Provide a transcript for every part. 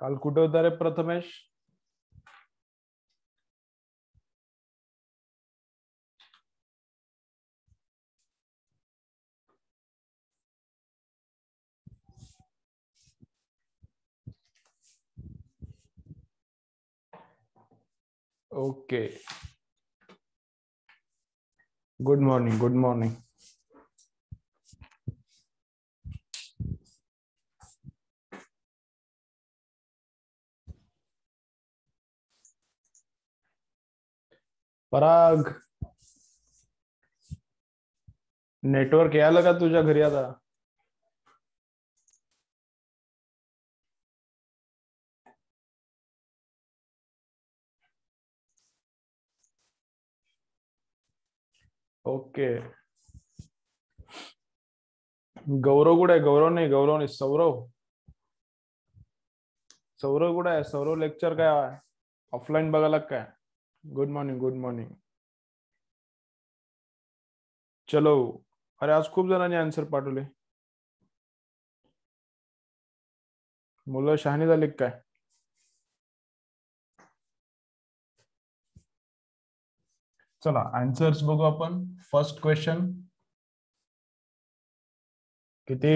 काल कुठे होता रे Prathamesh okay good morning good morning Parag network या लगा तुझा घरी आता ओके गौरव गुड है गौरव नहीं गौरव नहीं सौरव सौरव गुड आहे सौरव लेक्चर काय ऑफलाईन बघायला काय गुड मॉर्निंग गुड मॉर्निंग चलो अरे आज खूप जणांनी आन्सर पाठवले मुलं शहाणी झाले काय चला आन्सर्स बघू आपण फर्स्ट क्वेश्चन किती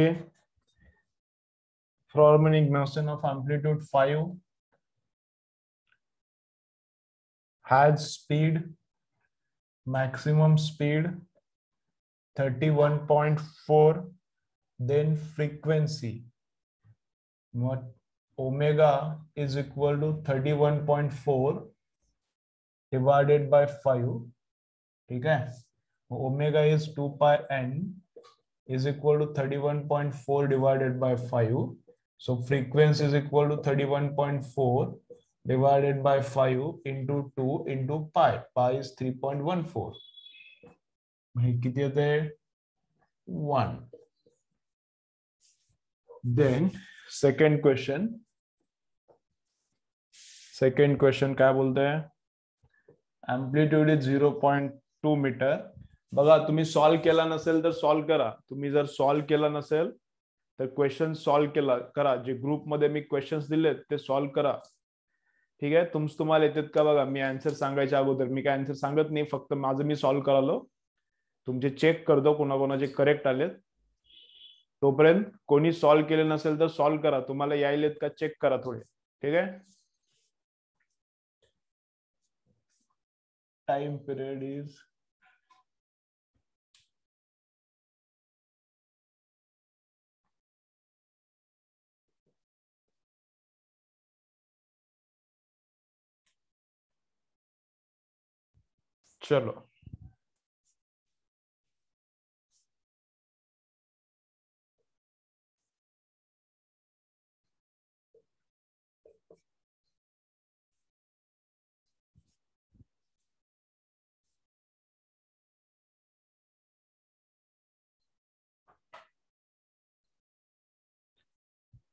from an equation of amplitude five has speed maximum speed 31.4 then frequency what omega is equal to 31.4 divided by 5 okay? Omega is 2 pi n is equal to 31.4 divided by 5 so frequency is equal to 31.4 divided by 5 into 2 into pi. Pi is 3.14. Here One. Then second question. Second question क्या बोलते हैं? Amplitude is 0.2 meter. बगा तुम्ही solve केला नसेल तर solve करा तुम्ही जर solve केला नसेल तर question solve केला करा जे group ग्रुपमध्ये मी questions दिले ते solve करा ठीक आहे तुमच तुम्हाला येतात का बघा मी आन्सर सांगायच्या अगोदर मी काय आन्सर सांगत नाही फक्त माझं मी सॉल्व्ह करालो तुमचे चेक करतो कोणाकोणाचे करेक्ट आलेत तोपर्यंत कोणी सॉल्व्ह केले नसेल तर सॉल्व्ह करा तुम्हाला यायलेत का चेक करा थोडे ठीक आहे टाइम पिरियड इज चलो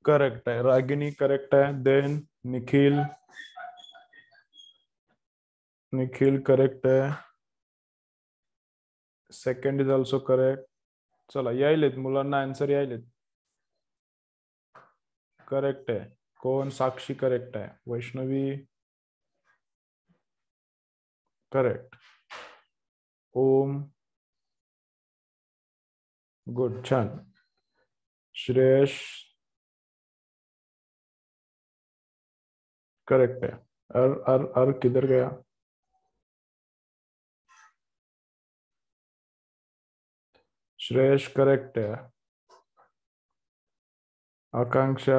करेक्ट है रागिनी करेक्ट है देन निखिल निखिल करेक्ट है सेकंड इज ऑल्सो करेक्ट चला यायलेत मुलांना करेक्ट है कौन साक्षी करेक्ट है वैष्णवी करेक्ट ओम गुड छान श्रेयश करेक्ट है अर अर अर किधर गया श्रेयस करेक्ट है आकांक्षा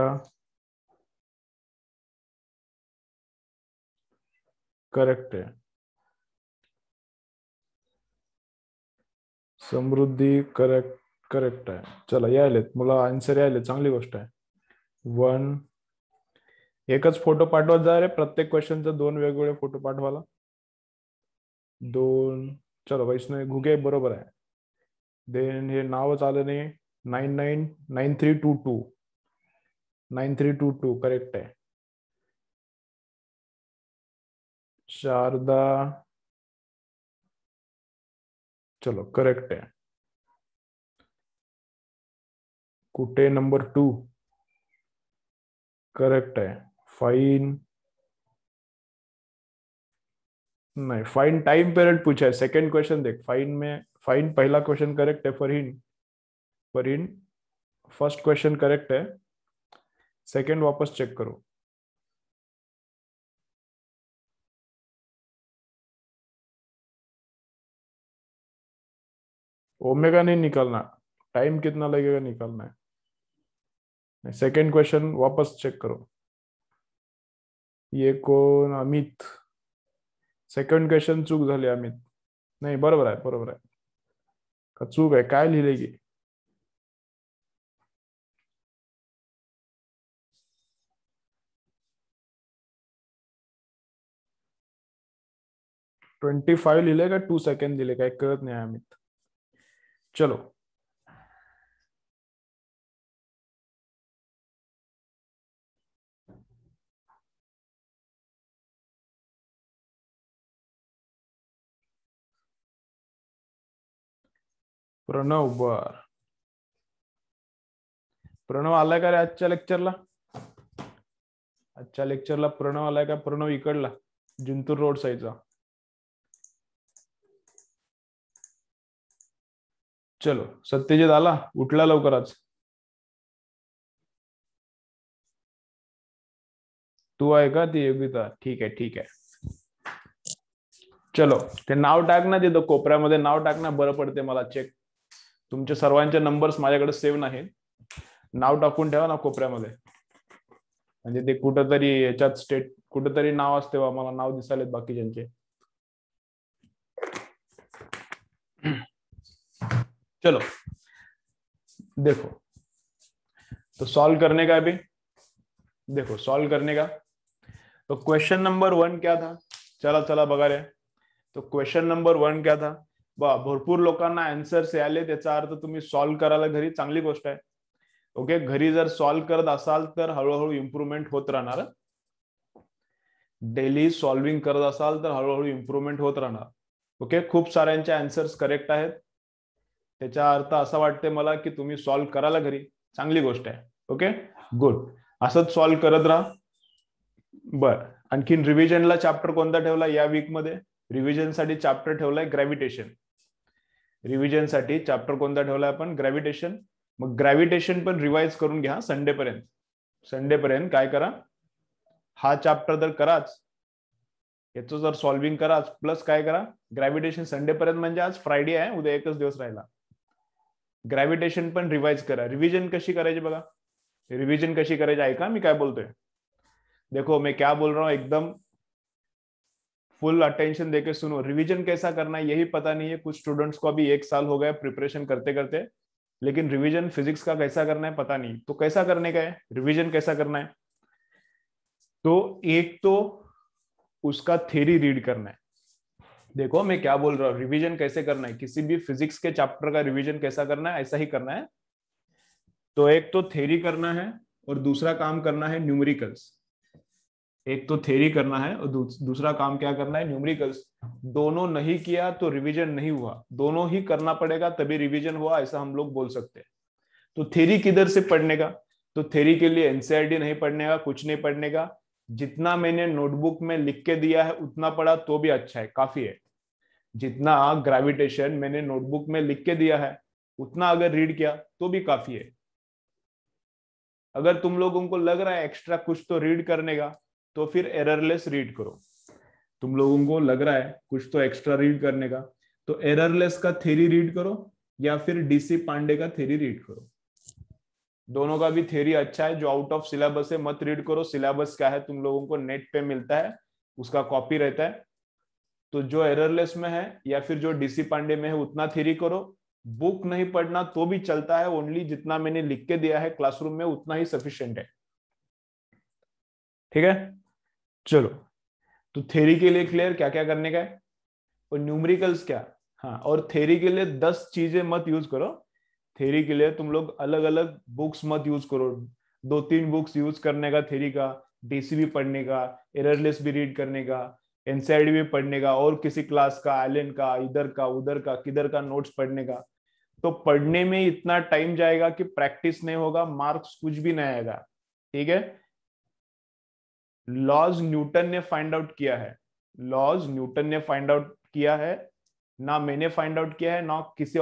करेक्ट है समृद्धी करेक्ट करेक्ट आहे चला यायलेत मुला आन्सर यायले चांगली गोष्ट आहे वन एकच फोटो पाठवत जा रे प्रत्येक क्वेश्चनचा दोन वेगवेगळे फोटो पाठवाला दोन चलो वैष्णव घुगे बरोबर आहे then three two two nine three two two correct है शारदा चलो करेक्ट है कुटे नंबर टू करेक्ट है फाइन नहीं फाइन टाइम पीरियड पूछा है सेकंड क्वेश्चन देख फाइन में फाइन पहला क्वेश्चन करेक्ट है Farheen Farheen first question correct है सेकंड वापस चेक करो ओमेगा नहीं निकालना टाइम कितना लगेगा निकालना है सेकंड क्वेश्चन वापस चेक करो ये को अमित सेकंड क्वेश्चन चूक अमित नहीं बरबर है बरबर है का चूक आहे काय लिखेगी ट्वेंटी फाइव लिखेगा टू सेकेंड दिले काय कळत नाही अमित चलो प्रणव बर प्रणव आलाय का रे आजच्या लेक्चरला आजच्या लेक्चरला प्रणव आलाय का प्रणव इकडला जिंतूर रोड साईडचा चलो सत्यजित आला उठला लवकरच तू आहे का ती योगिता ठीक आहे ठीक आहे चलो ते नाव टाक ना तिथं कोपऱ्यामध्ये नाव टाक ना बरं पडते मला चेक तुम्हारे सर्वांचे नंबर्स माझ्याकडे सेव्ह नाही नाव टाकून ठेवा ना कोपऱ्यामध्ये म्हणजे ते कुठंतरी याच्यात स्टेट कुठंतरी नाव असते बा मला नाव दिसायलेत बाकीच्यांचे चलो देखो तो सॉल्व करने का अभी देखो सॉल्व करने का तो क्वेश्चन नंबर वन क्या था चला चला बघा रे तो क्वेश्चन नंबर वन क्या था भरपूर लोकांना आन्सर्स यायले त्याचा अर्थ तुम्ही सॉल्व्ह करायला घरी चांगली गोष्ट आहे ओके घरी जर सॉल्व्ह करत असाल तर हळूहळू इम्प्रुव्हमेंट होत राहणार डेली सॉल्व्हिंग करत असाल तर हळूहळू इम्प्रुव्हमेंट होत राहणार ओके खूप साऱ्यांचे आन्सर्स करेक्ट आहेत त्याचा अर्थ असा वाटते मला की तुम्ही सॉल्व्ह करायला घरी चांगली गोष्ट आहे ओके गुड असंच सॉल्व्ह करत राहा बर आणखीन रिव्हिजनला चॅप्टर कोणता ठेवला या वीकमध्ये रिव्हिजनसाठी चॅप्टर ठेवलाय ग्रॅव्हिटेशन साठी चॅप्टर कोणता ठेवला आपण ग्रॅव्हिटेशन मग ग्रॅव्हिटेशन पण रिवाइज करून घ्या संडे पर्यंत संडे पर्यंत काय करा हा चॅप्टर तर कराच याचं जर सॉल्व्हिंग कराच प्लस काय करा ग्रॅव्हिटेशन संडे पर्यंत म्हणजे आज फ्रायडे आहे उद्या एकच दिवस राहिला ग्रॅव्हिटेशन पण रिवाइज करा रिव्हिजन कशी करायची बघा रिव्हिजन कशी करायची ऐका मी काय बोलतोय देखो मी क्या बोल रहा हूं एकदम फुल अटेंशन देके सुनो रिवीजन कैसा करना है यही पता नहीं है कुछ स्टूडेंट्स को अभी एक साल हो गया प्रिपरेशन करते करते लेकिन रिवीजन फिजिक्स का कैसा करना है पता नहीं तो कैसा करने का है रिवीजन कैसा करना है तो एक तो उसका थेरी रीड करना है देखो मैं क्या बोल रहा हूँ रिविजन कैसे करना है किसी भी फिजिक्स के चैप्टर का रिविजन कैसा करना है ऐसा ही करना है तो एक तो थेरी करना है और दूसरा काम करना है न्यूमरिकल्स एक तो थेरी करना है और दूसरा काम क्या करना है न्यूमरिकल्स दोनों नहीं किया तो रिवीजन नहीं हुआ दोनों ही करना पड़ेगा तभी रिवीजन हुआ ऐसा हम लोग बोल सकते हैं तो थेरी किधर से पढ़ने का तो थेरी के लिए एनसीआरटी e नहीं पढ़ने का कुछ नहीं पढ़ने का जितना मैंने नोटबुक में लिख के दिया है उतना पढ़ा तो भी अच्छा है काफी है जितना ग्रेविटेशन मैंने नोटबुक में लिख के दिया है उतना अगर रीड किया तो भी काफी है अगर तुम लोगों को लग रहा है एक्स्ट्रा कुछ तो रीड करने का तो फिर एररलेस रीड करो तुम लोगों को लग रहा है कुछ तो एक्स्ट्रा रीड करने का तो एररलेस का थेरी रीड करो या फिर डीसी पांडे का थेरी रीड करो दोनों का भी थेरी अच्छा है जो आउट ऑफ सिलेबस है मत रीड करो सिलेबस क्या है तुम लोगों को नेट पे मिलता है उसका कॉपी रहता है तो जो एररलेस में है या फिर जो डीसी पांडे में है उतना थेरी करो बुक नहीं पढ़ना तो भी चलता है ओनली जितना मैंने लिख के दिया है क्लासरूम में उतना ही सफिशियंट है ठीक है चलो तो थेरी के लिए क्लियर क्या क्या करने का है और न्यूमरिकल्स क्या हाँ और थेरी के लिए दस चीजें मत यूज करो थेरी के लिए तुम लोग अलग अलग बुक्स मत यूज करो दो तीन बुक्स यूज करने का थेरी का डीसी भी पढ़ने का एररलेस भी रीड करने का एनसीआर भी पढ़ने का और किसी क्लास का आइलैंड का इधर का उधर का किधर का नोट्स पढ़ने का तो पढ़ने में इतना टाइम जाएगा कि प्रैक्टिस नहीं होगा मार्क्स कुछ भी नहीं आएगा ठीक है लॉज न्यूटन ने फाइंड आउट किया है लॉज न्यूटन ने फाइंड आउट किया है ना मैंने फाइंड आउट किया है ना किसी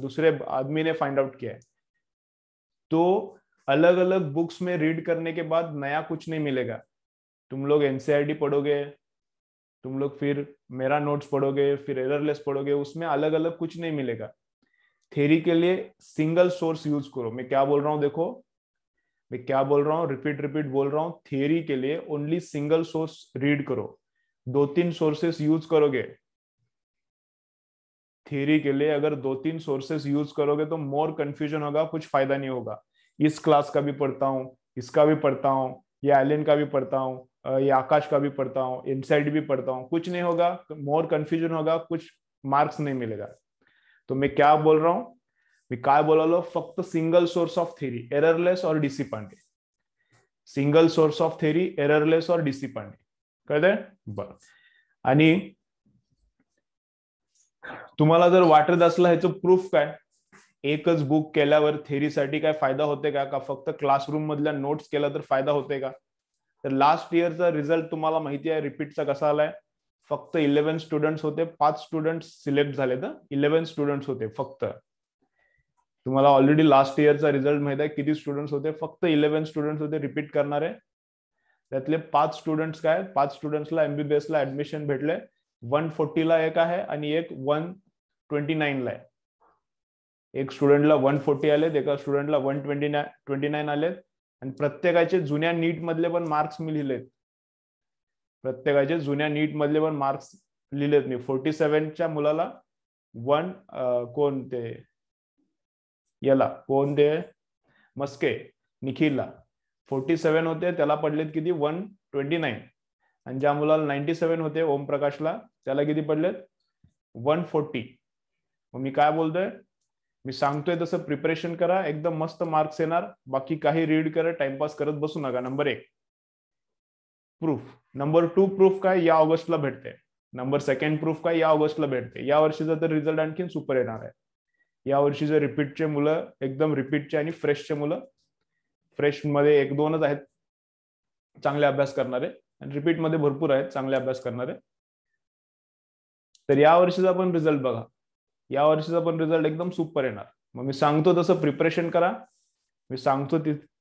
दूसरे आदमी ने फाइंड आउट किया है तो अलग अलग बुक्स में रीड करने के बाद नया कुछ नहीं मिलेगा तुम लोग एनसीआरटी e पढ़ोगे तुम लोग फिर मेरा नोट्स पढ़ोगे फिर एररलेस पढ़ोगे उसमें अलग अलग कुछ नहीं मिलेगा थेरी के लिए सिंगल सोर्स यूज करो मैं क्या बोल रहा हूँ देखो मैं क्या बोल रहा हूँ रिपीट रिपीट बोल रहा हूँ थियोरी के लिए ओनली सिंगल सोर्स रीड करो दो तीन सोर्सेस यूज करोगे थियोरी के लिए अगर दो तीन सोर्सेस यूज करोगे तो मोर कंफ्यूजन होगा कुछ फायदा नहीं होगा इस क्लास का भी पढ़ता हूँ इसका भी पढ़ता हूँ ये एलिन का भी पढ़ता हूँ ये आकाश का भी पढ़ता हूँ इनसाइड भी पढ़ता हूँ कुछ नहीं होगा मोर कंफ्यूजन होगा कुछ मार्क्स नहीं मिलेगा तो मैं क्या बोल रहा हूँ मी काय बोलालो फक्त single source of theory errorless और DC single source of theory errorless और डीसी पांडे कळतंय बर आणि तुम्हाला जर वाटत असलं ह्याचं प्रूफ काय एकच बुक केल्यावर थेरीसाठी काय फायदा होते का का फक्त क्लासरूम मधल्या नोट्स केला तर फायदा होते का तर लास्ट इयरचा रिझल्ट तुम्हाला माहिती आहे रिपीटचा कसा आलाय फक्त इलेव्हन स्टुडंट्स होते पाच स्टुडंट सिलेक्ट झाले तर इलेव्हन स्टुडंट्स होते फक्त तुम्हाला ऑलरेडी लास्ट इयरचा रिझल्ट माहित आहे किती स्टुडंट्स होते फक्त इलेव्हन स्टुडंट्स होते रिपीट करणार आहे त्यातले पाच स्टुडंट्स काय पाच स्टुडंट्सला एमबीबीएस ला ऍडमिशन भेटले वन फोर्टीला एक आहे आणि एक वन ट्वेंटी नाईनला आहे एक स्टुडंटला वन फोर्टी आलेत एका स्टुडंटला one twenty nine twenty nine आलेत आणि प्रत्येकाचे जुन्या नीट मधले पण मार्क्स मी लिहिलेत प्रत्येकाचे जुन्या नीट मधले पण मार्क्स लिहिलेत मी फोर्टी सेव्हनच्या मुलाला वन कोण ते याला कोण ते मस्के निखिलला फोर्टी सेव्हन होते त्याला पडलेत किती वन ट्वेंटी नाईन आणि ज्या मुलाला नाईन्टी सेव्हन होते ओमप्रकाशला त्याला किती पडलेत वन फोर्टी मग मी काय बोलतोय मी सांगतोय तसं प्रिपरेशन करा एकदम मस्त मार्क्स येणार बाकी काही रीड करा टाइमपास करत बसू नका नंबर एक प्रूफ नंबर टू प्रूफ काय या ऑगस्टला भेटते नंबर सेकंड प्रूफ काय या ऑगस्टला भेटते या वर्षीचा तर रिझल्ट आणखीन सुपर येणार आहे यावर्षी वर्षीचे रिपीटचे मुलं एकदम रिपीटचे आणि फ्रेशचे मुलं मध्ये एक दोनच आहेत चांगले अभ्यास करणारे आणि रिपीट मध्ये भरपूर आहेत चांगले अभ्यास करणारे तर या वर्षीचा पण रिझल्ट बघा या वर्षीचा पण रिझल्ट एकदम सुपर येणार मग मी सांगतो तसं प्रिपरेशन करा मी सांगतो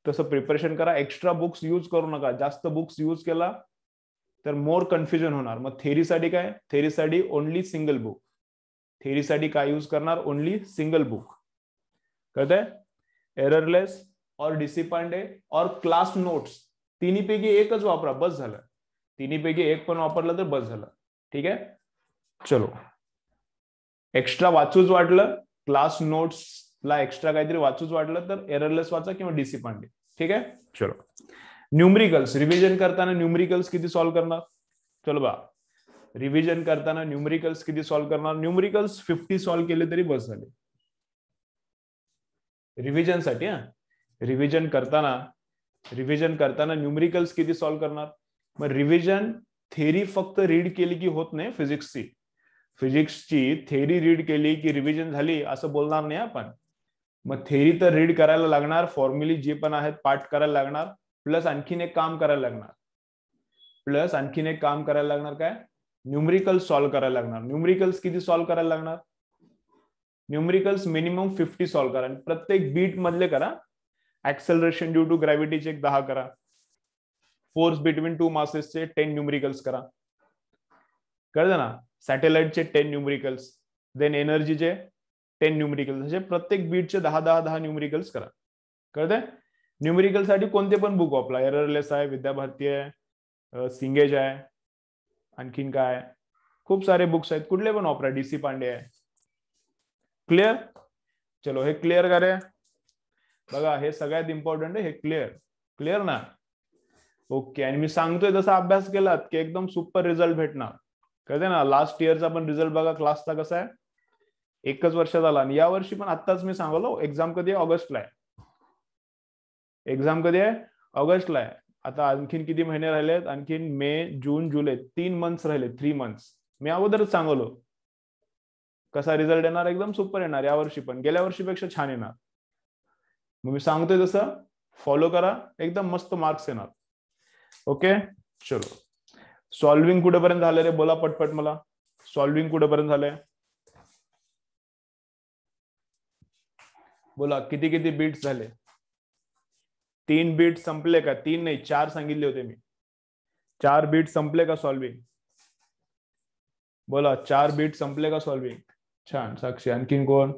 तसं प्रिपरेशन करा एक्स्ट्रा बुक्स यूज करू नका जास्त बुक्स यूज केला तर मोर कन्फ्युजन होणार मग थेरीसाठी काय थेरीसाठी ओन्ली सिंगल बुक थेरीसाठी काय यूज करणार ओनली सिंगल बुक कळतंय एररलेस और डिसिपांडे और क्लास नोट्स तिन्ही पैकी एकच वापरा बस झालं तिन्ही पैकी एक पण वापरलं तर बस झालं ठीक आहे चलो एक्स्ट्रा वाचूच वाटलं क्लास नोट्स ला एक्स्ट्रा काहीतरी वाचूच वाटलं तर एररलेस वाचा किंवा डिसिपांडे पांडे ठीक आहे चलो न्यूमरिकल्स रिव्हिजन करताना न्यूमरिकल्स किती सॉल्व्ह करणार चलो बा रिविजन करता न्यूमरिकल्स कि सॉल्व करना न्यूमरिकल्स फिफ्टी के लिए तरी बस रिविजन सा हा रिविजन करता रिविजन करता न्यूमरिकल्स किती करना करणार मग रिव्हिजन थेरी फक्त रीड कि की फिजिक्स की फिजिक्स की थेरी रीड के लिए कि रिविजन बोलना नहीं अपन मैं थेरी तो रीड कराया लगन फॉर्म्युले जे पण पार्ट पाठ लगन प्लस एक काम करा लगन प्लस एक काम करा लगन का न्यूमरिकल सॉल्व करा लगना न्यूमरिकल्स कि सॉल्व करा लगना न्यूमरिकल्स मिनिमम फिफ्टी सॉल्व करा प्रत्येक बीट मधले करा acceleration due to gravity check दहा करा फोर्स बिटवीन टू मासेसचे टेन न्यूमरिकल्स करा कळलं ना से टेन न्यूमरिकल्स देन एनर्जीचे टेन न्युमरिकल्स असे प्रत्येक बीटचे दहा दहा दहा न्यूमरिकल्स करा कर न्युमरिकल साठी कोणते पण बुक वापरा एररलेस आहे विद्याभारती आहे अं, सिंगेज आहे आणखीन काय खूप सारे बुक्स आहेत कुठले पण वापरा डी सी पांडे आहे क्लिअर चलो हे क्लिअर करे बघा हे सगळ्यात इम्पॉर्टंट आहे हे क्लिअर क्लिअर ना ओके आणि मी सांगतोय जसा अभ्यास केलात की एकदम सुपर रिझल्ट भेटणार कळते ना लास्ट इयरचा पण रिझल्ट बघा क्लासचा कसा आहे एकच वर्ष झाला आणि या वर्षी पण आत्ताच मी सांगलो एक्झाम कधी आहे ऑगस्टला आहे एक्झाम कधी आहे ऑगस्टला आहे आता आणखीन किती महिने राहिलेत आणखीन मे जून जुलै तीन मंथ्स राहिले थ्री मंथ्स मी अगोदरच सांगलो कसा रिझल्ट येणार एकदम सुपर येणार यावर्षी पण गेल्या वर्षीपेक्षा छान येणार मग मी सांगतोय तसं फॉलो करा एकदम मस्त मार्क्स येणार ओके चलो सॉल्विंग कुठेपर्यंत झालं रे बोला पटपट मला सॉल्विंग कुठेपर्यंत झालंय बोला किती किती बीट्स झाले तीन बीट संपले का तीन नहीं चार सांगितले होते मैं चार बीट संपले का सॉल्विंग बोला चार बीट संपले का सॉल्विंग छान साक्षी आणखीन कोण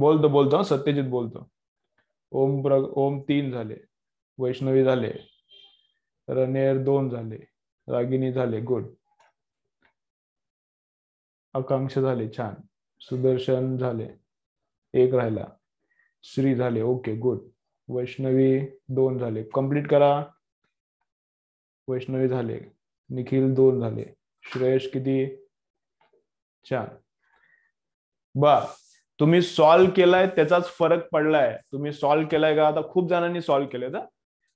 बोलतो बोलतो सत्यजित बोलतो ओम प्र ओम तीन वैष्णवी रनेर दोन झाले रागिनी झाले गुड आकांक्षा छान सुदर्शन झाले एक राहिला श्री झाले ओके गुड वैष्णवी दोन झाले कंप्लीट करा वैष्णवी झाले निखिल दोन झाले श्रेयश किती चार बर तुम्ही सॉल्व केलाय त्याचाच फरक पडलाय तुम्ही सॉल्व्ह केलाय का आता खूप जणांनी सॉल्व केलंय ना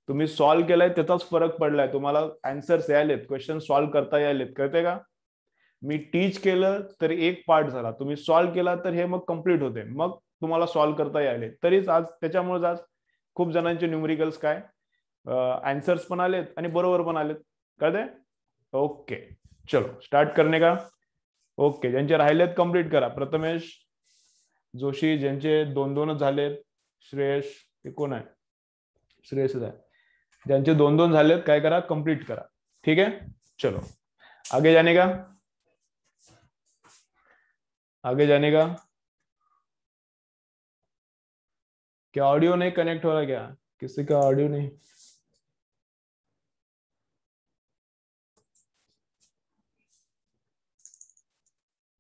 तुम्ही सॉल्व्ह केलाय त्याचाच फरक पडलाय तुम्हाला आन्सर्स यायलेत क्वेश्चन सॉल्व्ह करता यायलेत कळते का मी टीच केलं तरी एक पार्ट झाला तुम्ही सॉल्व्ह केला तर हे मग कम्प्लीट होते मग तुम्हाला सॉल्व्ह करता यायले तरीच आज त्याच्यामुळेच आज खूप जणांचे न्युमरिकल्स काय अँसर्स पण आलेत आणि बरोबर पण आलेत ते ओके चलो स्टार्ट करणे का ओके ज्यांचे राहिलेत कम्प्लीट करा प्रथमेश जोशी ज्यांचे दोन दोनच झालेत श्रेयश ते कोण आहे श्रेयस आहे ज्यांचे दोन दोन झालेत काय करा कम्प्लीट करा ठीक आहे चलो आगे जाने का आगे जाने का क्या ऑडियो नहीं कनेक्ट हो रहा क्या किसी का ऑडियो नहीं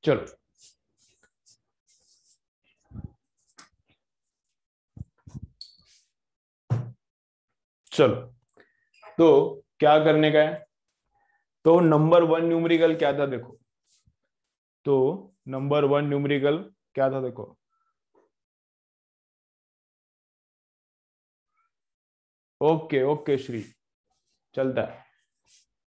चलो चलो तो क्या करने का है तो नंबर वन न्यूमरिकल क्या था देखो तो नंबर वन न्यूमरिकल क्या था देखो ओके ओके श्री चलता है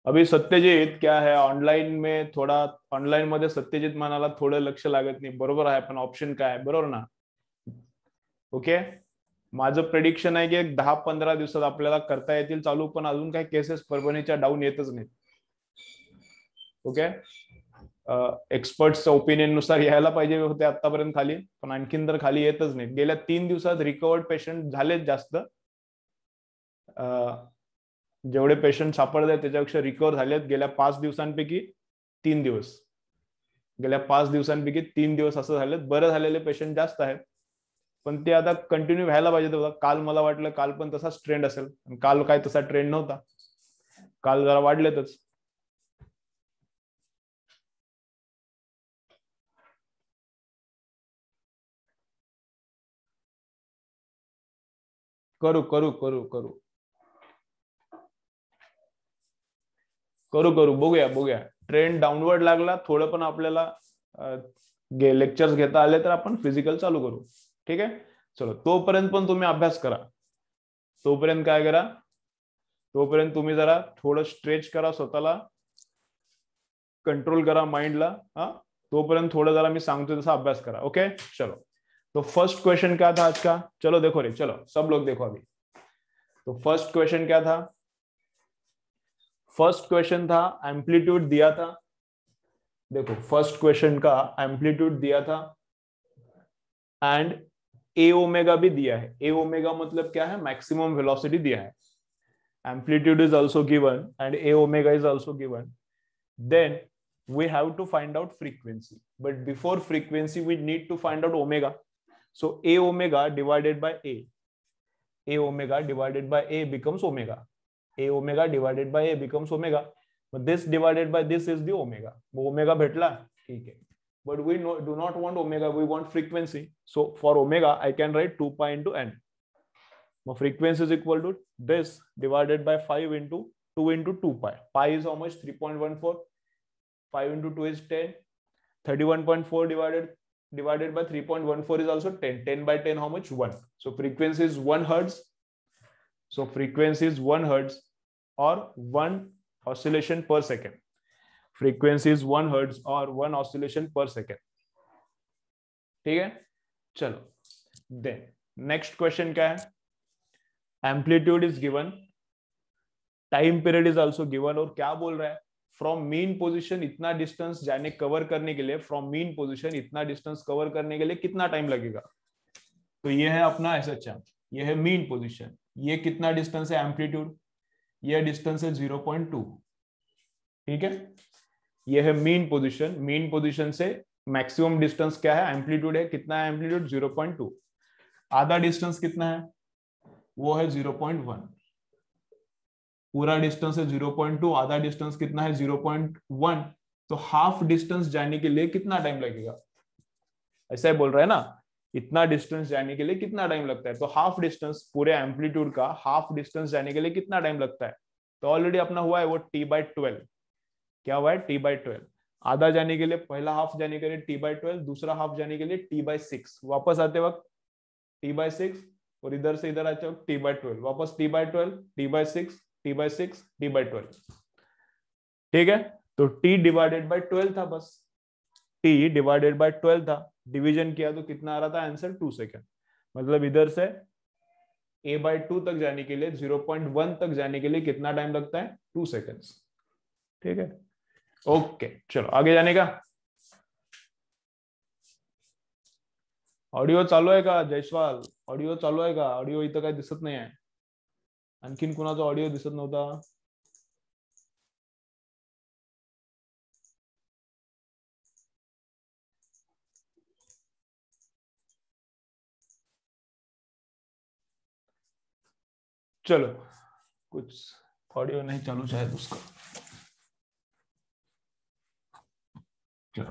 अभी सत्यजीत क्या है ऑनलाइन में थोडा ऑनलाइन मध्ये सत्यजित म्हणाला थोडं लक्ष लागत नाही बरोबर आहे पण ऑप्शन काय बरोबर ना ओके माझं प्रेडिक्शन आहे की एक दहा पंधरा दिवसात आपल्याला करता येतील चालू पण अजून काही केसेस परभणीच्या डाऊन येतच नाही ओके एक्सपर्टचा नुसार यायला पाहिजे होते आतापर्यंत खाली पण आणखीन तर खाली येतच नाही गेल्या तीन दिवसात रिकवर्ड पेशंट झालेच जास्त जेवढे पेशंट सापडले त्याच्यापेक्षा रिकवर झालेत गेल्या पाच दिवसांपैकी तीन दिवस गेल्या पाच दिवसांपैकी तीन दिवस असं झालेत बरं झालेले पेशंट जास्त आहेत पण ते आता कंटिन्यू व्हायला पाहिजे होता काल मला वाटलं काल पण तसाच ट्रेंड असेल काल काय तसा ट्रेंड नव्हता काल जरा वाढलेतच करू करू करू करू करू करू बघूया बघूया ट्रेंड डाऊनवर्ड लागला थोडं पण आपल्याला लेक्चर्स घेता आले तर आपण फिजिकल चालू करू ठीक आहे चलो तोपर्यंत पण तुम्ही अभ्यास करा तोपर्यंत काय करा तोपर्यंत तुम्ही जरा थोडं स्ट्रेच करा स्वतःला कंट्रोल करा माइंडला हा तोपर्यंत थोडं जरा मी सांगतो तसा अभ्यास करा ओके चलो तो फर्स्ट क्वेश्चन क्या था आज का चलो देखो रे चलो सब लोग देखो अभी तो फर्स्ट क्वेश्चन क्या था फर्स्ट क्वेश्चन था एम्पलीट्यूड दिया था देखो फर्स्ट क्वेश्चन का एम्पलीट्यूड दिया था एंड ए ओमेगा भी दिया है ए ओमेगा मतलब क्या है मैक्सिमम वेलोसिटी दिया है amplitude is also given and A omega is also given then we have to find out frequency but before frequency we need to find out omega So A omega divided by A. A omega divided by A becomes omega. A omega divided by A becomes omega. But this divided by this is the omega. Omega betla. Okay. But we no, do not want omega. We want frequency. So for omega, I can write 2 pi into n. My frequency is equal to this divided by 5 into 2 into 2 pi. Pi is how much? 3.14. 5 into 2 is 10. 31.4 divided divided by 3.14 is also 10. 10 by 10, how much? 1. So frequency is 1 hertz. So frequency is 1 hertz or 1 oscillation per second. Frequency is 1 hertz or 1 oscillation per second. ठीक है चलो then next question क्या है amplitude is given time period is also given और क्या बोल रहा है फ्रॉम मेन पोजिशन इतना डिस्टेंस जाने कवर करने के लिए फ्रॉम मेन पोजिशन इतना डिस्टेंस कवर करने के लिए कितना टाइम लगेगा तो ये है अपना एस एच एम ये है मेन पोजिशन ये कितना डिस्टेंस है एम्पलीट्यूड ये डिस्टेंस है जीरो पॉइंट टू ठीक है ये है मेन पोजिशन मेन पोजिशन से मैक्सिमम डिस्टेंस क्या है एम्पलीट्यूड है कितना है एम्पलीट्यूड जीरो पॉइंट टू आधा डिस्टेंस कितना है वो है जीरो पॉइंट वन पूरा डिस्टेंस है जीरो पॉइंट टू आधा डिस्टेंस कितना है जीरो पॉइंट वन तो हाफ डिस्टेंस जाने के लिए कितना टाइम लगेगा ऐसा ही बोल रहा है ना इतना डिस्टेंस जाने के लिए कितना टाइम लगता है तो हाफ डिस्टेंस पूरे एम्पलीट्यूड का हाफ डिस्टेंस जाने के लिए कितना टाइम लगता है तो ऑलरेडी अपना हुआ है वो टी बाई ट्वेल्व क्या हुआ है टी बाई ट्वेल्व आधा जाने के लिए पहला हाफ जाने के लिए टी बाई ट्वेल्व दूसरा हाफ जाने के लिए टी बाई सिक्स वापस आते वक्त टी बाई सिक्स और इधर से इधर आते वक्त टी बाई ट्वेल्व वापस T by twelve T by six T by six T by twelve ठीक है तो टी डिवाइडेड बाई ट्वेल्व था बस टी डिवाइडेड बाई ट्वेल्व था डिवीजन किया तो कितना आ रहा था आंसर टू सेकेंड मतलब इधर से ए बाई टू तक जाने के लिए जीरो पॉइंट वन तक जाने के लिए कितना टाइम लगता है टू सेकेंड ठीक है ओके चलो आगे जाने का ऑडियो चालू है का जयसवाल ऑडियो चालू है का ऑडिओ तो काही दिसत नहीं है आणखीन कोणाचा ऑडिओ दिसत नव्हता चलो कुछ ऑडियो नहीं चालू चाहे उसका चलो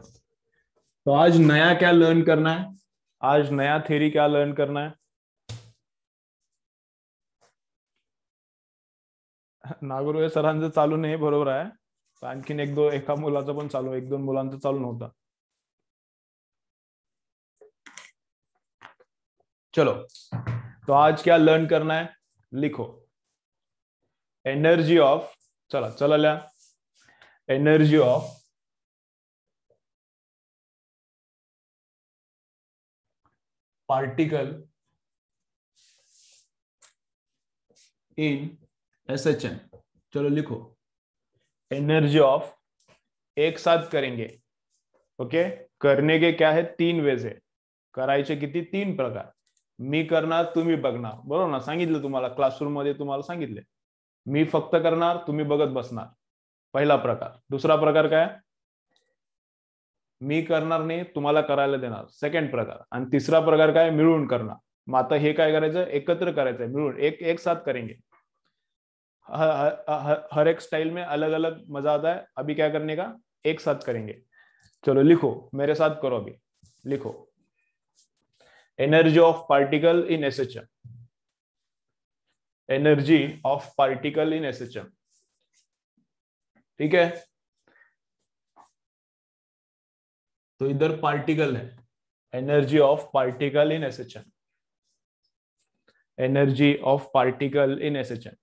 तो आज नया क्या लर्न करना है आज नया थेरी क्या लर्न करना है नागुरु सर चालू नहीं बरबर है एक दो एक मुला चालू एक दोन मुला चालू नव्हतं चलो तो आज क्या लर्न करना है लिखो एनर्जी ऑफ चला चला लिया energy of particle in S H N चलो लिखो एनर्जी ऑफ एक साथ करेंगे ओके करने के क्या है तीन वेज आहे करायचे किती तीन प्रकार मी करणार तुम्ही बघणार बरोबर ना सांगितलं तुम्हाला क्लासरूम मध्ये तुम्हाला सांगितले मी फक्त करणार तुम्ही बघत बसणार पहिला प्रकार दुसरा प्रकार काय मी करणार नाही तुम्हाला करायला देणार सेकंड प्रकार आणि तिसरा प्रकार काय मिळून करणार मग आता हे काय करायचं एकत्र करायचंय मिळून एक एक साथ करेंगे हर एक स्टाइल में अलग अलग मजा आता है अभी क्या करने का एक साथ करेंगे चलो लिखो मेरे साथ करो अभी लिखो energy of particle in S H M energy of particle in S H M ठीक है तो इधर पार्टिकल है energy of particle in S H M energy of particle in S H M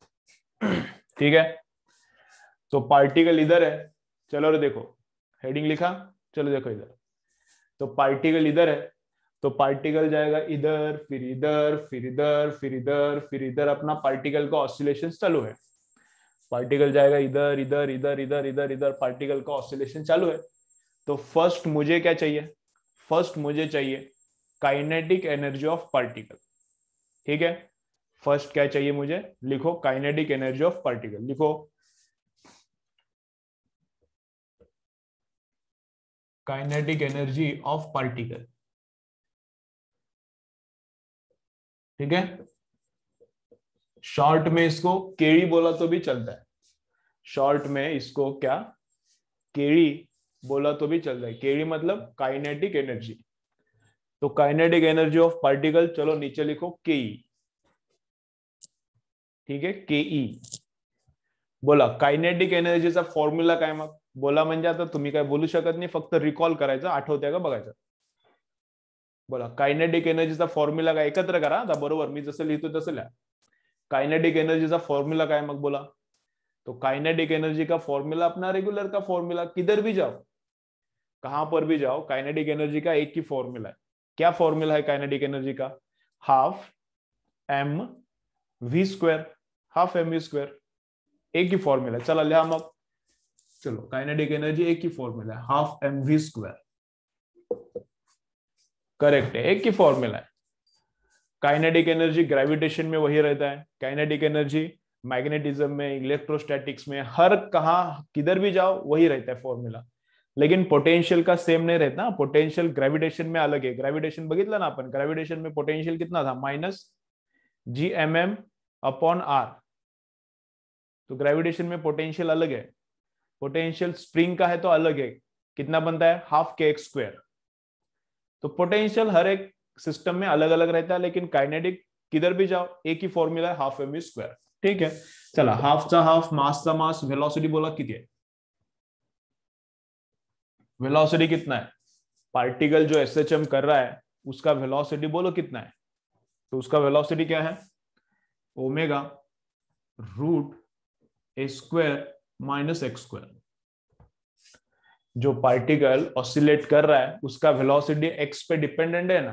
ठीक है तो पार्टिकल इधर है चलो रे देखो हेडिंग लिखा चलो देखो इधर तो पार्टिकल इधर है तो पार्टिकल जाएगा इधर फिर इधर फिर इधर फिर इधर फिर इधर अपना पार्टिकल का ऑसिलेशन चालू है पार्टिकल जाएगा इधर इधर इधर इधर इधर इधर पार्टिकल का ऑसिलेशन चालू है तो फर्स्ट मुझे क्या चाहिए फर्स्ट मुझे चाहिए काइनेटिक एनर्जी ऑफ पार्टिकल ठीक है फर्स्ट क्या चाहिए मुझे लिखो काइनेटिक एनर्जी ऑफ पार्टिकल लिखो काइनेटिक एनर्जी ऑफ पार्टिकल ठीक है शॉर्ट में इसको केड़ी बोला तो भी चलता है शॉर्ट में इसको क्या केड़ी बोला तो भी चलता है केड़ी मतलब काइनेटिक एनर्जी तो काइनेटिक एनर्जी ऑफ पार्टिकल चलो नीचे लिखो केई ठीक है के ई बोला कायनेटिक का फॉर्म्यूला का मग बोला म्हणजे आता तुम्हें बोलू शकत नहीं फिर रिकॉल करायचं आठवत्या का बगा बोला कायनेटिक का फॉर्म्यूला का एकत्र करा आता मैं जस लिखो तस लिया काइनेटिक कायनेटिक का फॉर्म्यूला का मग बोला तो काइनेटिक एनर्जी का फॉर्म्यूला अपना रेगुलर का फॉर्म्यूला किधर भी जाओ कहां पर भी जाओ काइनेटिक एनर्जी का एक ही फॉर्म्यूला है क्या फॉर्म्यूला है काइनेटिक एनर्जी का half m v square half m u square एक ही फॉर्मूला चला लिया हम अब चलो काइनेटिक एनर्जी एक ही फॉर्मूला है half m v square correct है एक ही फॉर्मूला है काइनेटिक एनर्जी ग्रेविटेशन में वही रहता है काइनेटिक एनर्जी मैग्नेटिज्म में इलेक्ट्रोस्टैटिक्स में हर कहा किधर भी जाओ वही रहता है फॉर्मूला लेकिन पोटेंशियल का सेम नहीं रहता ना पोटेंशियल ग्रेविटेशन में अलग है ग्रेविटेशन बगित ना अपन ग्रेविटेशन में पोटेंशियल कितना था minus G M m upon r तो ग्रेविटेशन में पोटेंशियल अलग है पोटेंशियल स्प्रिंग का है तो अलग है कितना बनता है हाफ के एक्स स्क्वेयर तो पोटेंशियल हर एक सिस्टम में अलग अलग रहता है लेकिन काइनेटिक किधर भी जाओ एक ही फॉर्मूला है हाफ एम स्क्वायर ठीक है चला हाफ सा हाफ मास सा मास वेलोसिटी बोला कितनी है वेलोसिटी कितना है पार्टिकल जो एस एच एम कर रहा है उसका वेलोसिटी बोलो कितना है तो उसका वेलोसिटी क्या है omega root A square minus x square जो पार्टिकल ऑसिलेट कर रहा है उसका वेलोसिटी एक्स पे डिपेंडेंट है ना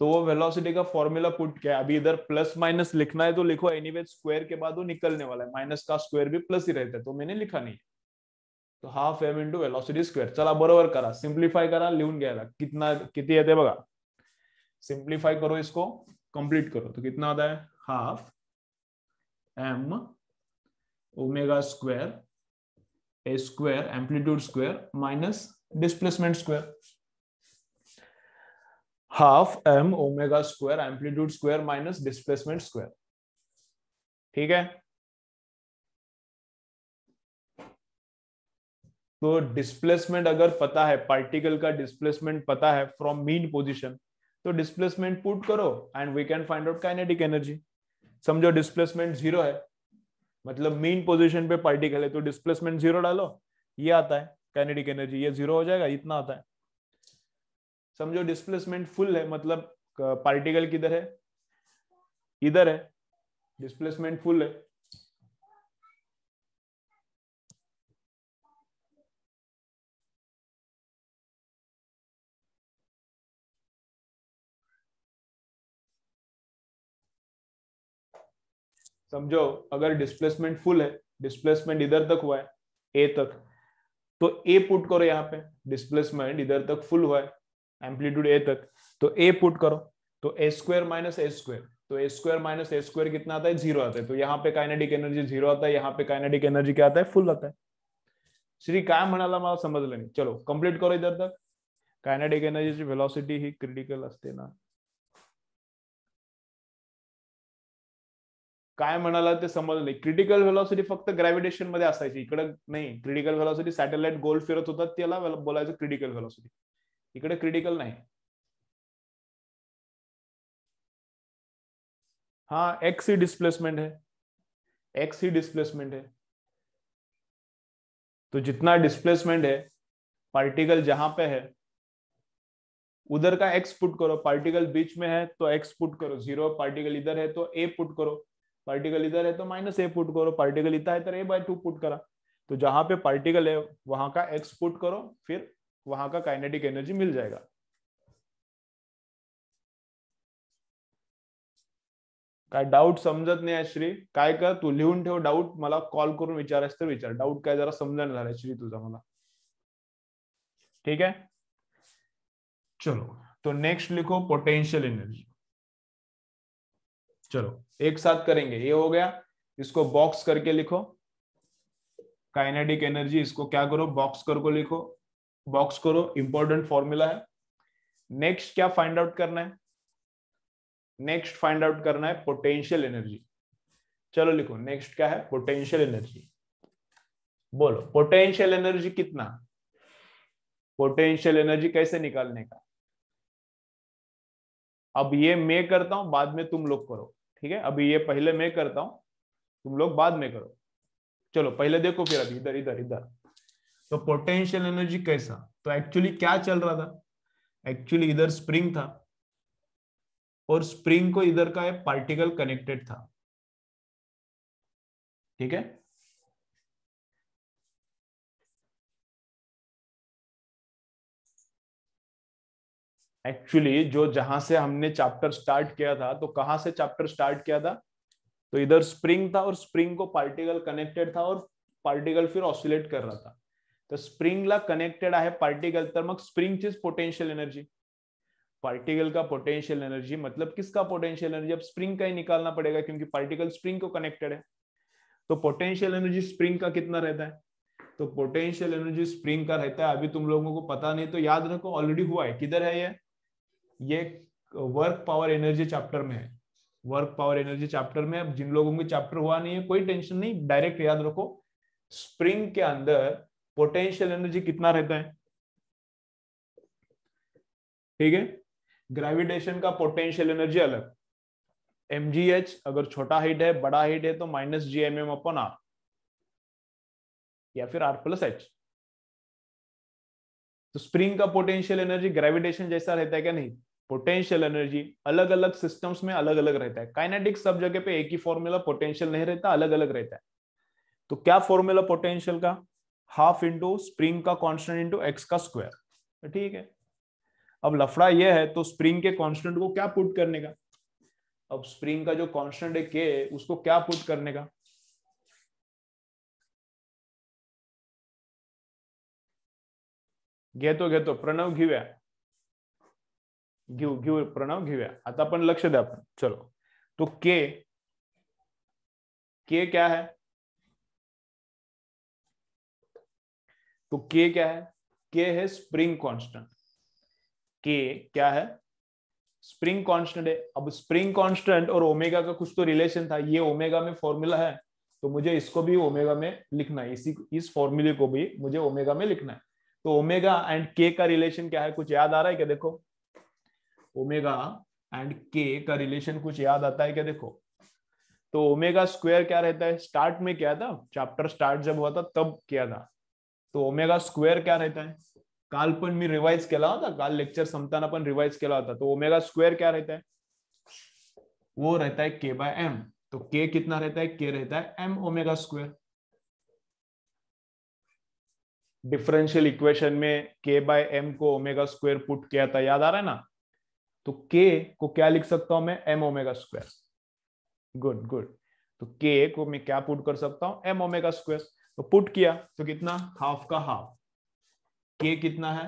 तो वो वेलोसिटी का फॉर्मूला पुट है अभी इधर प्लस माइनस लिखना है तो लिखो एनी anyway, स्क्वायर के बाद वो निकलने वाला है माइनस का स्क्वायर भी प्लस ही रहता है तो मैंने लिखा नहीं तो half m into velocity square चला बरोबर करा सिंप्लीफाई करा लिखन गया कितना कितनी है बघा करो इसको कंप्लीट करो तो कितना आता है half m omega square A square amplitude square minus displacement square half m omega square amplitude square minus displacement square ठीक है तो डिस्प्लेसमेंट अगर पता है पार्टिकल का डिस्प्लेसमेंट पता है फ्रॉम मीन पोजीशन तो डिस्प्लेसमेंट पुट करो and we can find out kinetic energy समझो डिस्प्लेसमेंट जीरो है मतलब मेन पोजीशन पे पार्टिकल है तो डिस्प्लेसमेंट जीरो डालो ये आता है काइनेटिक एनर्जी ये जीरो हो जाएगा इतना आता है समझो डिस्प्लेसमेंट फुल है मतलब पार्टिकल किधर है इधर है डिस्प्लेसमेंट फुल है समझो अगर डिस्प्लेसमेंट फुल है डिस्प्लेसमेंट इधर तक हुआ है ए तक तो ए पुट करो यहाँ पे डिस्प्लेसमेंट इधर तक फुल हुआ है एम्पलीट्यूड ए तक तो ए पुट करो तो A square minus A square तो A square minus A square कितना आता है जीरो आता है तो यहाँ पे काइनेटिक एनर्जी जीरो आता है यहाँ पे काइनेटिक एनर्जी क्या आता है फुल आता है श्री काय म्हणाला मला समजलं नाही चलो कंप्लीट करो इधर तक कायनेटिक एनर्जीची व्हेलॉसिटी ही क्रिटिकल असते ना काय म्हणाला ते समजलं नाही क्रिटिकल व्हेलॉसिटी फक्त ग्रॅव्हिटेशन मध्ये असायची नहीं नाही क्रिटिकल व्हेलॉसिटी सॅटेलाइट गोल फिरत होता त्याला बोलायचं क्रिटिकल व्हेलॉसिटी इकडे क्रिटिकल नाही हाँ एक्स ही डिस्प्लेसमेंट है एक्स ही डिस्प्लेसमेंट है तो जितना डिस्प्लेसमेंट है पार्टिकल जहां पे है उधर का एक्स पुट करो पार्टिकल बीच में है तो एक्स पुट करो जीरो पार्टिकल इधर है तो ए पुट करो पार्टिकल इधर है तो माइनस ए पुट करो पार्टिकल इतना है तो ए बाय टू पुट करा तो जहां पे पार्टिकल है वहां का एक्स पुट करो फिर वहां का काइनेटिक एनर्जी मिल जाएगा का डाउट समझत नहीं है श्री काय कर तू लिहून ठेव डाऊट मला कॉल करून विचारायस तर विचार डाउट काय जरा समजण झालाय श्री तुझा मला ठीक है चलो तो नेक्स्ट लिखो पोटेंशियल एनर्जी चलो एक साथ करेंगे ये हो गया इसको बॉक्स करके लिखो काइनेटिक एनर्जी इसको क्या करो बॉक्स को लिखो बॉक्स करो इंपॉर्टेंट फॉर्मूला है नेक्स्ट क्या फाइंड आउट करना है नेक्स्ट फाइंड आउट करना है पोटेंशियल एनर्जी चलो लिखो नेक्स्ट क्या है पोटेंशियल एनर्जी बोलो पोटेंशियल एनर्जी कितना पोटेंशियल एनर्जी कैसे निकालने का अब ये मैं करता हूं बाद में तुम लोग करो ठीक है अभी ये पहले मैं करता हूं तुम लोग बाद में करो चलो पहले देखो फिर अभी इधर इधर इधर तो पोटेंशियल एनर्जी कैसा तो एक्चुअली क्या चल रहा था एक्चुअली इधर स्प्रिंग था और स्प्रिंग को इधर का एक पार्टिकल कनेक्टेड था ठीक है एक्चुअली जो जहां से हमने चैप्टर स्टार्ट किया था तो कहां से चैप्टर स्टार्ट किया था तो इधर स्प्रिंग था और स्प्रिंग को पार्टिकल कनेक्टेड था और पार्टिकल फिर ऑसिलेट कर रहा था तो स्प्रिंगला कनेक्टेड है पार्टिकल तर मग चीज पोटेंशियल एनर्जी पार्टिकल का पोटेंशियल एनर्जी मतलब किसका पोटेंशियल एनर्जी अब स्प्रिंग का ही निकालना पड़ेगा क्योंकि पार्टिकल स्प्रिंग को कनेक्टेड है तो पोटेंशियल एनर्जी स्प्रिंग का कितना रहता है तो पोटेंशियल एनर्जी स्प्रिंग का रहता है अभी तुम लोगों को पता नहीं तो याद रखो ऑलरेडी हुआ है किधर है यह ये वर्क पावर एनर्जी चैप्टर में है वर्क पावर एनर्जी चैप्टर में अब जिन लोगों के चैप्टर हुआ नहीं है कोई टेंशन नहीं डायरेक्ट याद रखो स्प्रिंग के अंदर पोटेंशियल एनर्जी कितना रहता है ठीक है ग्रेविटेशन का पोटेंशियल एनर्जी अलग एम अगर छोटा हिट है बड़ा हिट है तो minus G M m upon r या फिर आर प्लस एच तो स्प्रिंग का पोटेंशियल एनर्जी ग्रेविटेशन जैसा रहता है क्या नहीं पोटेंशियल एनर्जी अलग अलग सिस्टम्स में अलग अलग रहता है काइनेटिक्स सब जगह पे एक ही फॉर्मूला पोटेंशियल नहीं रहता अलग अलग रहता है तो क्या फॉर्मूला पोटेंशियल का हाफ इंटू स्प्रिंग का कॉन्स्टेंट इंटू एक्स का स्क्वायर तो ठीक है अब लफड़ा यह है तो स्प्रिंग के कॉन्स्टेंट को क्या पुट करने का अब स्प्रिंग का जो कॉन्स्टेंट है के उसको क्या पुट करने का घेतो घेतो प्रणव घेऊया घेऊ घेऊ प्रणव घेऊया आता आपण लक्ष द्या चलो तो के के क्या है तो के क्या है के है स्प्रिंग कांस्टेंट के क्या है स्प्रिंग कांस्टेंट है अब स्प्रिंग कांस्टेंट और ओमेगा का कुछ तो रिलेशन था ये ओमेगा में फॉर्मूला है तो मुझे इसको भी ओमेगा में लिखना है इसी इस फॉर्मूले को भी मुझे ओमेगा में लिखना है तो ओमेगा एंड के का रिलेशन क्या है कुछ याद आ रहा है क्या देखो ओमेगा एंड के का रिलेशन कुछ याद आता है क्या देखो तो ओमेगा स्क्वायर क्या रहता है स्टार्ट में क्या था चैप्टर स्टार्ट जब हुआ था तब किया था तो ओमेगा स्क्वायर क्या रहता है काल कालपन मी रिवाइज केला होता काल लेक्चर संपताना पण रिवाइज केला होता तो ओमेगा स्क्वायर क्या रहता है वो रहता है के बाय एम तो के कितना रहता है के रहता है m omega square differential equation में के बाय एम को ओमेगा स्क्वायर पुट किया था याद आ रहा है ना तो के को क्या लिख सकता हूं मैं m omega square good good तो के को मैं क्या पुट कर सकता हूं एम ओमेगा स्क्वायर तो पुट किया तो कितना हाफ का हाफ के कितना है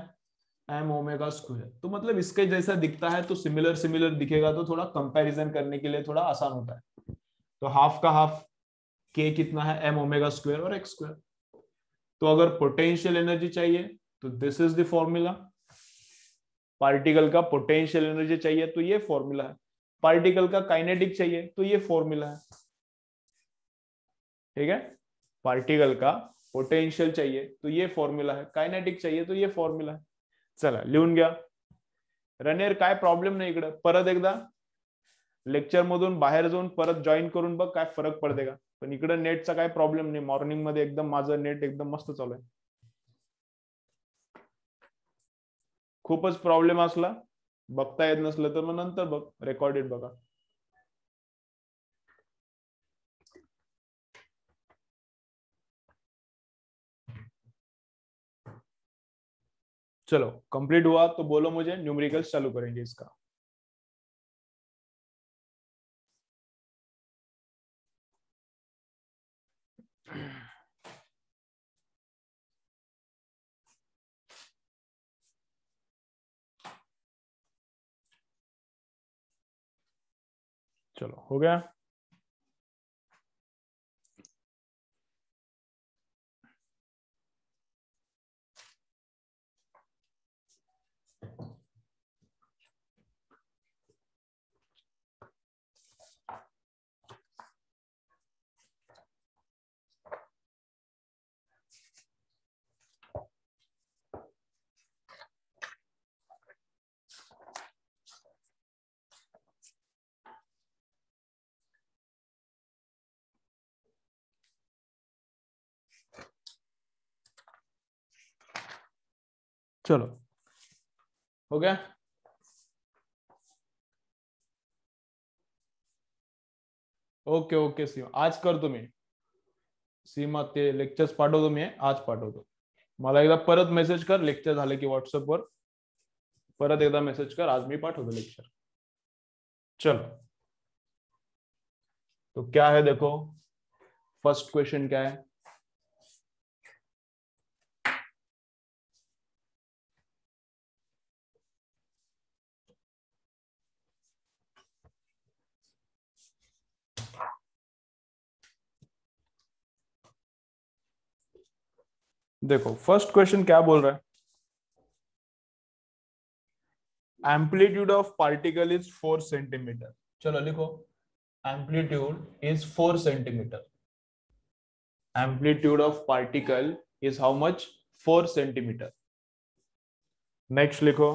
एम ओमेगा स्क्वायर तो मतलब इसके जैसा दिखता है तो सिमिलर सिमिलर दिखेगा तो थोड़ा कंपेरिजन करने के लिए थोड़ा आसान होता है तो हाफ का हाफ के कितना है एम ओमेगा स्क्वायर और एक्स स्क्वायर तो अगर पोटेंशियल एनर्जी चाहिए तो this is the formula particle का पोटेंशियल एनर्जी चाहिए तो ये फॉर्मूला है पार्टिकल का काइनेटिक चाहिए तो ये फॉर्मूला है ठीक है पार्टिकल का पोटेंशियल चाहिए तो ये फॉर्मूला है कायनेटिक चाहिए तो ये फॉर्मूला है चला लिहन गया रनेर का प्रॉब्लम नहीं इकड़े पर लेक्चर मधुन बाहर जाऊन पर जॉईन फरक पड़ देगा पण इकडं नेटचा काय प्रॉब्लेम नाही मॉर्निंग मध्ये एकदम माझं नेट एकदम मस्त चालू आहे खूपच प्रॉब्लेम असला बघता येत नसलं तर मग नंतर बघ रेकॉर्डेड बघा चलो कंप्लीट हुआ तो बोलो मुझे न्यूमेरिकल्स चालू करेंगे इसका चलो हो गया चलो हो गया ओके ओके सीमा आज कर दो मैं सीमा ते लेक्चर्स तो मैं आज तो माला एकदा परत मेसेज कर लेक्चर झाले की व्हॉट्सअपवर परत एकदा मेसेज कर आज मैं मी तो लेक्चर चलो तो क्या है देखो फर्स्ट क्वेश्चन क्या है देखो फर्स्ट क्वेश्चन क्या बोल रहा है amplitude of particle is four centimetre चलो लिखो amplitude is four centimetre amplitude of particle is how much four centimetre next लिखो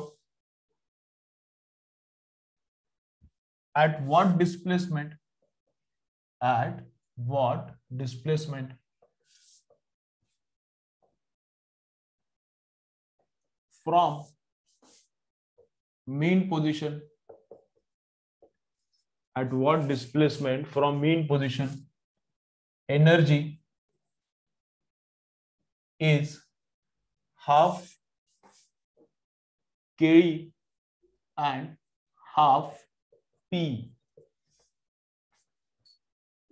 at what displacement at what displacement from mean position at what displacement from mean position energy is half ke and half p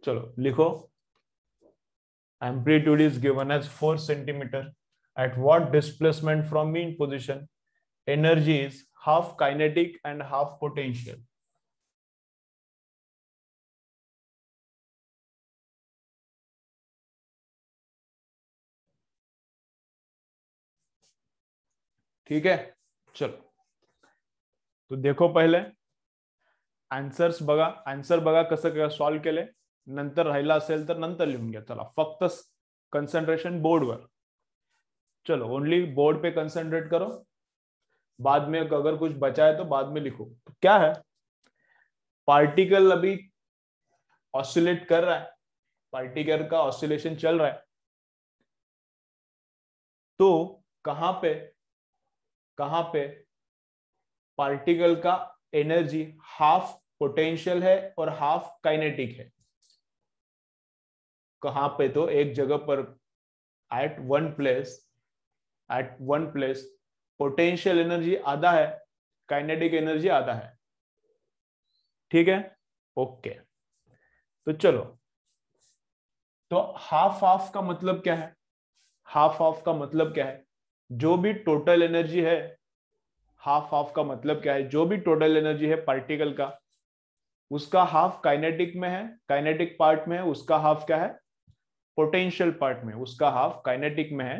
चलो लिखो amplitude is given as four centimetre at what displacement from mean position. Energy is half kinetic and half potential. ठीक है चलो तो देखो पहले answers बगा answer बगा कस सॉल्व के लिए नंतर राहिला असेल तर नंतर लिहून घ्या चला फक्त चलो ओनली बोर्ड पे कंसंट्रेट करो बाद में अगर कुछ बचा है तो बाद में लिखो तो क्या है पार्टिकल अभी ऑसिलेट कर रहा है पार्टिकल का ऑसिलेशन चल रहा है तो कहां पे कहां पे पार्टिकल का एनर्जी हाफ पोटेंशियल है और हाफ काइनेटिक है कहां पे तो एक जगह पर at one place at one place potential energy आधा है काइनेटिक एनर्जी आधा है ठीक है ओके okay. तो चलो तो हाफ हाफ का मतलब क्या है हाफ हाफ का मतलब क्या है जो भी टोटल एनर्जी है हाफ हाफ का मतलब क्या है जो भी टोटल एनर्जी है पार्टिकल का उसका हाफ काइनेटिक में है काइनेटिक पार्ट में है उसका हाफ क्या है पोटेंशियल पार्ट में उसका हाफ काइनेटिक में है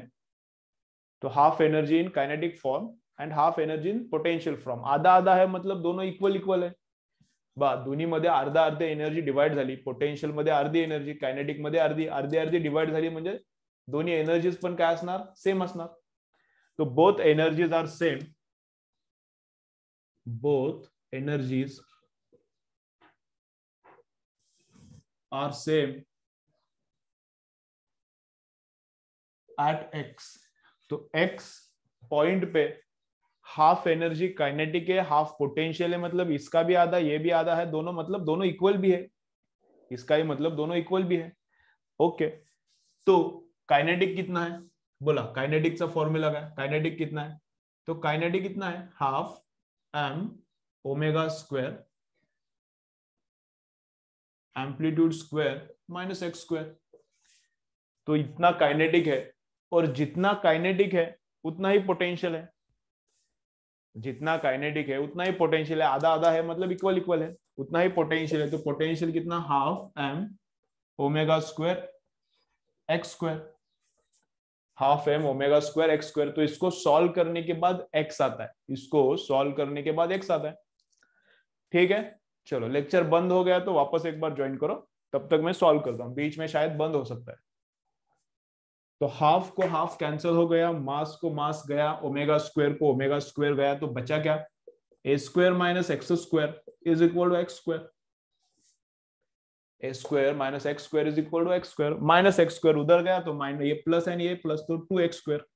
तो half energy in kinetic form and half energy in potential form आधा आधा है मतलब दोनों इक्वल इक्वल है बा दोन्हीमध्ये अर्धा अर्धे एनर्जी डिवाइड पोटेंशियल पोटेन्शियल अर्धी एनर्जी कायनेटिक मे अर्धी अर्धी अर्धी डिवाइड दोनों एनर्जीज पण काय असणार सेम असणार तो both energies are same both energies are same at x तो एक्स पॉइंट पे हाफ एनर्जी काइनेटिक है हाफ पोटेंशियल है मतलब इसका भी आधा ये भी आधा है दोनों मतलब दोनों इक्वल भी है इसका ही मतलब दोनों इक्वल भी है ओके तो काइनेटिक कितना है बोला काइनेटिक का फॉर्मूला का काइनेटिक कितना है तो काइनेटिक कितना है half m omega square amplitude square minus x square तो इतना काइनेटिक है और जितना काइनेटिक है उतना ही पोटेंशियल है जितना काइनेटिक है उतना ही पोटेंशियल है आधा आधा है मतलब इक्वल इक्वल है उतना ही पोटेंशियल है तो पोटेंशियल कितना half m omega square x square half m omega square x square तो इसको सॉल्व करने के बाद एक्स आता है इसको सॉल्व करने के बाद एक्स आता है ठीक है चलो लेक्चर बंद हो गया तो वापस एक बार ज्वाइन करो तब तक मैं सॉल्व करता हूँ बीच में शायद बंद हो सकता है तो हाफ को हाफ कैंसिल हो गया मास को मास गया ओमेगा स्क्वायर को ओमेगा स्क्वायर गया तो बचा क्या A square minus x square is equal to x square A square minus x square is equal to x square minus x square उधर गया तो माइनस ये प्लस एंड ये प्लस तो टू एक्स स्क्वायर